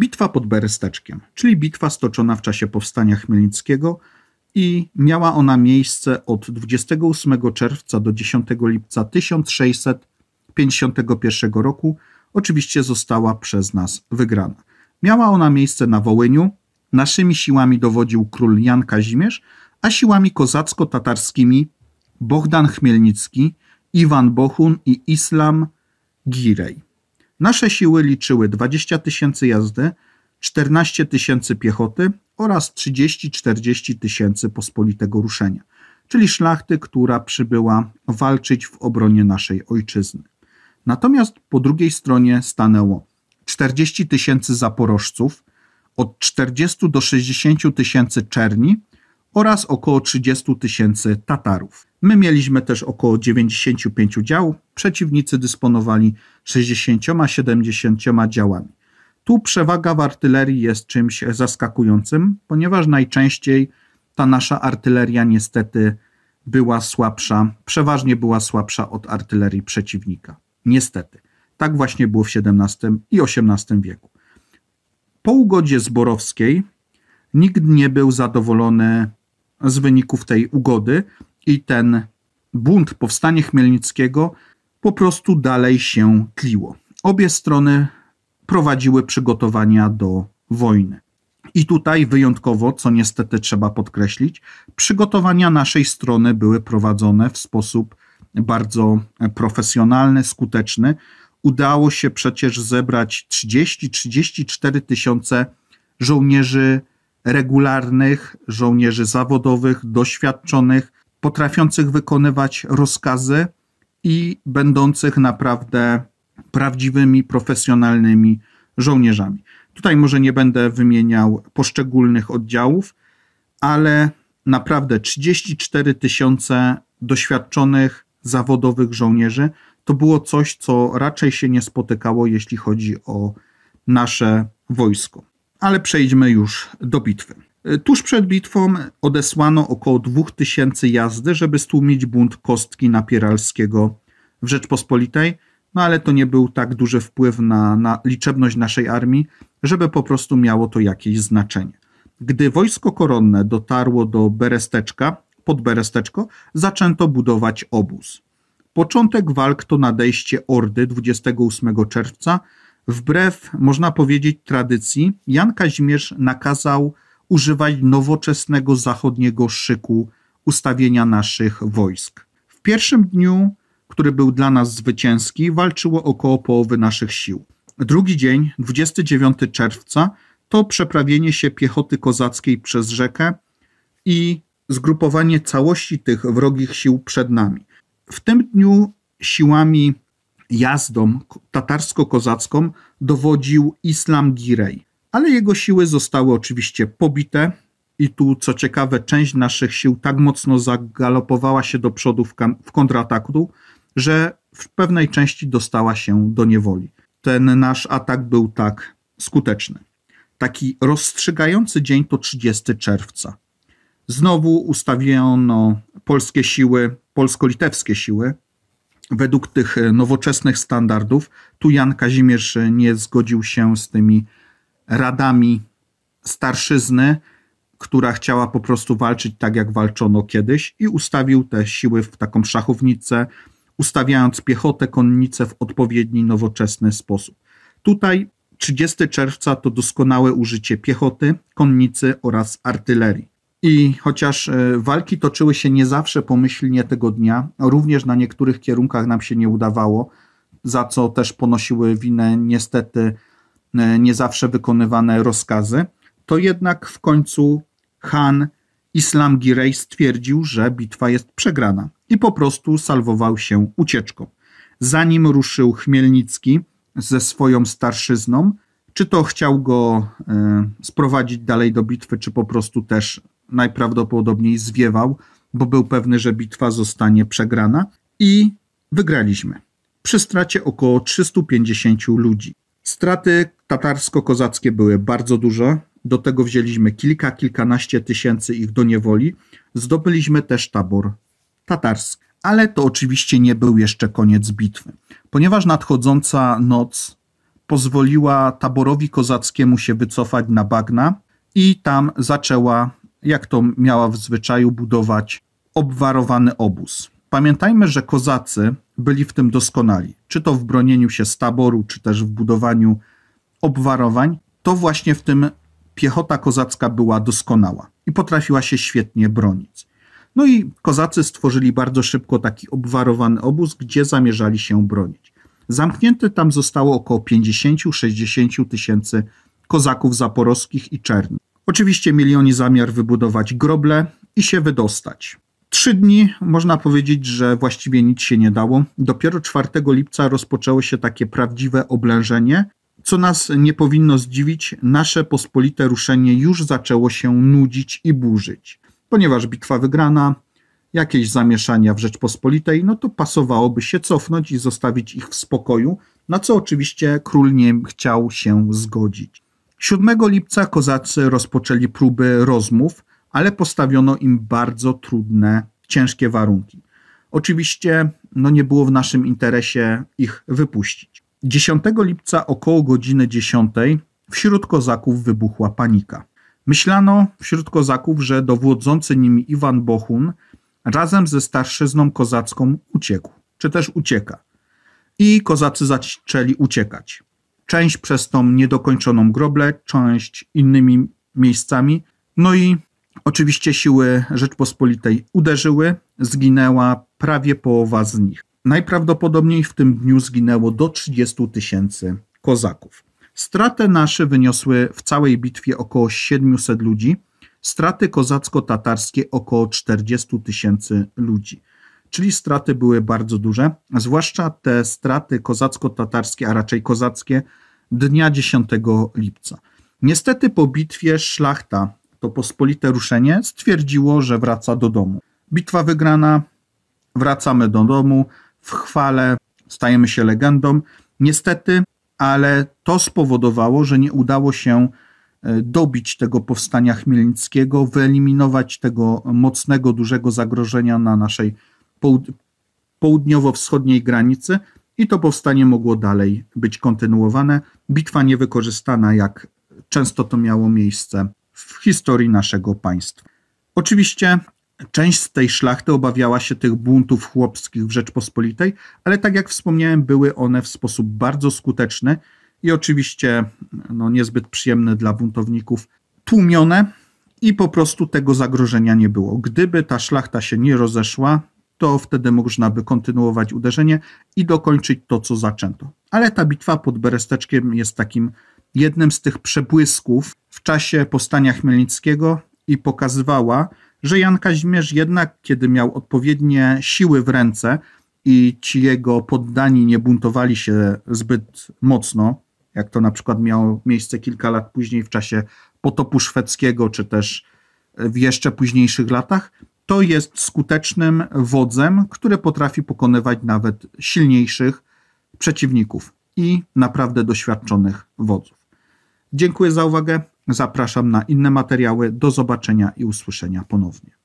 Bitwa pod Beresteczkiem, czyli bitwa stoczona w czasie powstania chmielnickiego i miała ona miejsce od 28 czerwca do 10 lipca 1651 roku. Oczywiście została przez nas wygrana. Miała ona miejsce na Wołyniu. Naszymi siłami dowodził król Jan Kazimierz, a siłami kozacko-tatarskimi Bohdan Chmielnicki, Iwan Bohun i Islam Girej. Nasze siły liczyły 20 tysięcy jazdy, 14 tysięcy piechoty oraz 30-40 tysięcy pospolitego ruszenia, czyli szlachty, która przybyła walczyć w obronie naszej ojczyzny. Natomiast po drugiej stronie stanęło 40 tysięcy zaporożców, od 40 do 60 tysięcy czerni oraz około 30 tysięcy Tatarów. My mieliśmy też około 95 dział, przeciwnicy dysponowali 60-70 działami. Tu przewaga w artylerii jest czymś zaskakującym, ponieważ najczęściej ta nasza artyleria niestety była słabsza, przeważnie była słabsza od artylerii przeciwnika. Niestety. Tak właśnie było w XVII i XVIII wieku. Po ugodzie zborowskiej nikt nie był zadowolony z wyników tej ugody, i ten bunt, powstanie Chmielnickiego po prostu dalej się tliło. Obie strony prowadziły przygotowania do wojny. I tutaj wyjątkowo, co niestety trzeba podkreślić, przygotowania naszej strony były prowadzone w sposób bardzo profesjonalny, skuteczny. Udało się przecież zebrać 30-34 tysiące żołnierzy regularnych, żołnierzy zawodowych, doświadczonych, potrafiących wykonywać rozkazy i będących naprawdę prawdziwymi, profesjonalnymi żołnierzami. Tutaj może nie będę wymieniał poszczególnych oddziałów, ale naprawdę 34 tysiące doświadczonych zawodowych żołnierzy to było coś, co raczej się nie spotykało, jeśli chodzi o nasze wojsko. Ale przejdźmy już do bitwy. E, tuż przed bitwą odesłano około 2000 jazdy, żeby stłumić bunt kostki napieralskiego w Rzeczpospolitej, no ale to nie był tak duży wpływ na, na liczebność naszej armii, żeby po prostu miało to jakieś znaczenie. Gdy wojsko koronne dotarło do Beresteczka, pod Beresteczko, zaczęto budować obóz. Początek walk to nadejście Ordy 28 czerwca. Wbrew, można powiedzieć, tradycji, Jan Kazimierz nakazał używać nowoczesnego zachodniego szyku ustawienia naszych wojsk. W pierwszym dniu, który był dla nas zwycięski, walczyło około połowy naszych sił. Drugi dzień, 29 czerwca, to przeprawienie się piechoty kozackiej przez rzekę i zgrupowanie całości tych wrogich sił przed nami. W tym dniu siłami jazdą tatarsko-kozacką dowodził Islam Girej ale jego siły zostały oczywiście pobite. I tu, co ciekawe, część naszych sił tak mocno zagalopowała się do przodu w, w kontrataku, że w pewnej części dostała się do niewoli. Ten nasz atak był tak skuteczny. Taki rozstrzygający dzień to 30 czerwca. Znowu ustawiono polskie siły, polsko-litewskie siły. Według tych nowoczesnych standardów, tu Jan Kazimierz nie zgodził się z tymi radami starszyzny, która chciała po prostu walczyć tak, jak walczono kiedyś, i ustawił te siły w taką szachownicę, ustawiając piechotę, konnicę w odpowiedni, nowoczesny sposób. Tutaj 30 czerwca to doskonałe użycie piechoty, konnicy oraz artylerii. I chociaż e, walki toczyły się nie zawsze pomyślnie tego dnia, również na niektórych kierunkach nam się nie udawało, za co też ponosiły winę niestety E, nie zawsze wykonywane rozkazy, to jednak w końcu Han Islam Girej stwierdził, że bitwa jest przegrana i po prostu salwował się ucieczką. Zanim ruszył Chmielnicki ze swoją starszyzną, czy to chciał go e, sprowadzić dalej do bitwy, czy po prostu też najprawdopodobniej zwiewał, bo był pewny, że bitwa zostanie przegrana i wygraliśmy. Przy stracie około 350 ludzi. Straty tatarsko-kozackie były bardzo duże. Do tego wzięliśmy kilka, kilkanaście tysięcy ich do niewoli. Zdobyliśmy też tabor tatarski. Ale to oczywiście nie był jeszcze koniec bitwy, ponieważ nadchodząca noc pozwoliła taborowi kozackiemu się wycofać na bagna i tam zaczęła, jak to miała w zwyczaju, budować obwarowany obóz. Pamiętajmy, że kozacy byli w tym doskonali, czy to w bronieniu się z taboru, czy też w budowaniu obwarowań, to właśnie w tym piechota kozacka była doskonała i potrafiła się świetnie bronić. No i kozacy stworzyli bardzo szybko taki obwarowany obóz, gdzie zamierzali się bronić. Zamknięte tam zostało około 50-60 tysięcy kozaków zaporowskich i czerni. Oczywiście mieli oni zamiar wybudować groble i się wydostać. Trzy dni można powiedzieć, że właściwie nic się nie dało. Dopiero 4 lipca rozpoczęło się takie prawdziwe oblężenie, co nas nie powinno zdziwić, nasze pospolite ruszenie już zaczęło się nudzić i burzyć. Ponieważ bitwa wygrana, jakieś zamieszania w Rzeczpospolitej, no to pasowałoby się cofnąć i zostawić ich w spokoju, na co oczywiście król nie chciał się zgodzić. 7 lipca kozacy rozpoczęli próby rozmów, ale postawiono im bardzo trudne, ciężkie warunki. Oczywiście no nie było w naszym interesie ich wypuścić. 10 lipca około godziny 10 wśród kozaków wybuchła panika. Myślano wśród kozaków, że dowodzący nimi Iwan Bohun razem ze starszyzną kozacką uciekł, czy też ucieka. I kozacy zaczęli uciekać. Część przez tą niedokończoną groblę, część innymi miejscami. No i oczywiście siły Rzeczpospolitej uderzyły, zginęła prawie połowa z nich. Najprawdopodobniej w tym dniu zginęło do 30 tysięcy kozaków. Straty nasze wyniosły w całej bitwie około 700 ludzi, straty kozacko-tatarskie około 40 tysięcy ludzi. Czyli straty były bardzo duże, zwłaszcza te straty kozacko-tatarskie, a raczej kozackie, dnia 10 lipca. Niestety po bitwie szlachta, to pospolite ruszenie, stwierdziło, że wraca do domu. Bitwa wygrana, wracamy do domu, w chwale, stajemy się legendą. Niestety, ale to spowodowało, że nie udało się e, dobić tego powstania chmielnickiego, wyeliminować tego mocnego, dużego zagrożenia na naszej południowo-wschodniej granicy i to powstanie mogło dalej być kontynuowane. Bitwa niewykorzystana, jak często to miało miejsce w historii naszego państwa. Oczywiście Część z tej szlachty obawiała się tych buntów chłopskich w Rzeczpospolitej, ale tak jak wspomniałem, były one w sposób bardzo skuteczny i oczywiście no, niezbyt przyjemne dla buntowników, tłumione i po prostu tego zagrożenia nie było. Gdyby ta szlachta się nie rozeszła, to wtedy można by kontynuować uderzenie i dokończyć to, co zaczęto. Ale ta bitwa pod Beresteczkiem jest takim jednym z tych przebłysków w czasie powstania chmielnickiego i pokazywała, że Jan Kazimierz jednak, kiedy miał odpowiednie siły w ręce i ci jego poddani nie buntowali się zbyt mocno, jak to na przykład miało miejsce kilka lat później w czasie potopu szwedzkiego, czy też w jeszcze późniejszych latach, to jest skutecznym wodzem, który potrafi pokonywać nawet silniejszych przeciwników i naprawdę doświadczonych wodzów. Dziękuję za uwagę. Zapraszam na inne materiały. Do zobaczenia i usłyszenia ponownie.